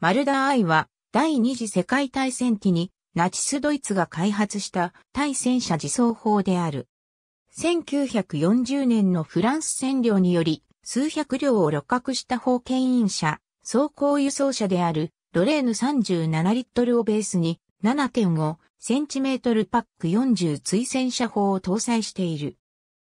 マルダーアイは第二次世界大戦期にナチスドイツが開発した対戦車自走砲である。1940年のフランス占領により数百両を六角した砲牽引車、装甲輸送車であるロレーヌ37リットルをベースに7.5センチメートルパック40追戦車砲を搭載している。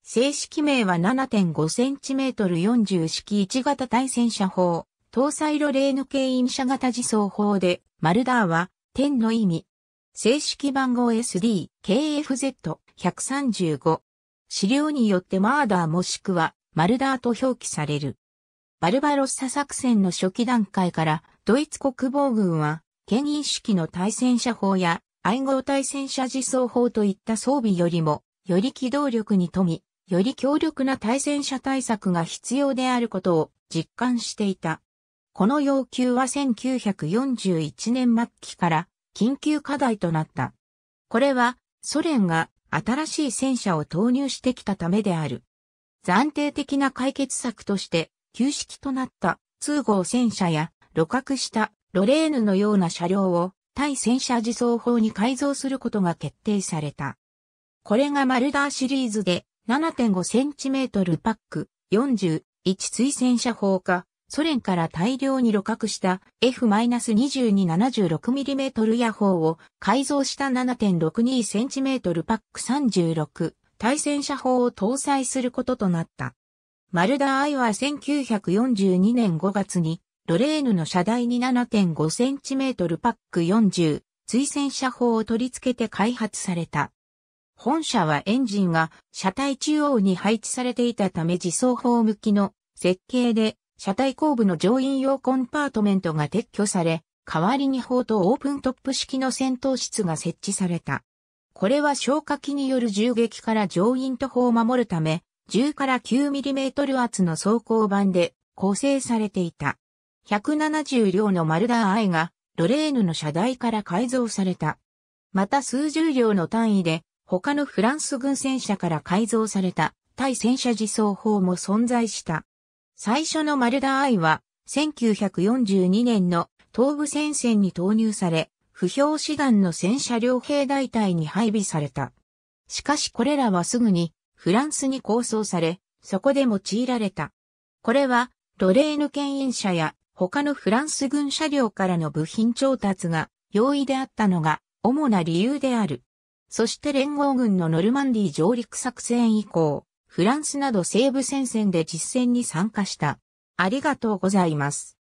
正式名は7.5センチメートル40式1型対戦車砲。搭載路例の牽引車型自走法で、マルダーは、天の意味。正式番号 SD、KFZ、135。資料によってマーダーもしくは、マルダーと表記される。バルバロッサ作戦の初期段階から、ドイツ国防軍は、牽引式の対戦車砲や、愛護対戦車自走砲といった装備よりも、より機動力に富み、より強力な対戦車対策が必要であることを実感していた。この要求は1941年末期から緊急課題となった。これはソ連が新しい戦車を投入してきたためである。暫定的な解決策として旧式となった通号戦車や露角したロレーヌのような車両を対戦車自走砲に改造することが決定された。これがマルダーシリーズで 7.5cm パック41追戦車砲かソ連から大量に露獲した F-2276mm 野砲ーを改造した 7.62cm パック36対戦車砲を搭載することとなった。マルダーアイは1942年5月にロレーヌの車台に 7.5cm パック40追戦車砲を取り付けて開発された。本車はエンジンが車体中央に配置されていたため自走砲向きの設計で車体後部の乗員用コンパートメントが撤去され、代わりに砲とオープントップ式の戦闘室が設置された。これは消火器による銃撃から乗員と砲を守るため、10から 9mm 厚の装甲板で構成されていた。170両のマルダーイがロレーヌの車台から改造された。また数十両の単位で他のフランス軍戦車から改造された対戦車自走砲も存在した。最初のマルダアイは、1942年の東部戦線に投入され、不評志願の戦車両兵大隊に配備された。しかしこれらはすぐにフランスに構想され、そこで用いられた。これは、ロレーヌ牽引車や他のフランス軍車両からの部品調達が容易であったのが主な理由である。そして連合軍のノルマンディ上陸作戦以降、フランスなど西部戦線で実戦に参加した。ありがとうございます。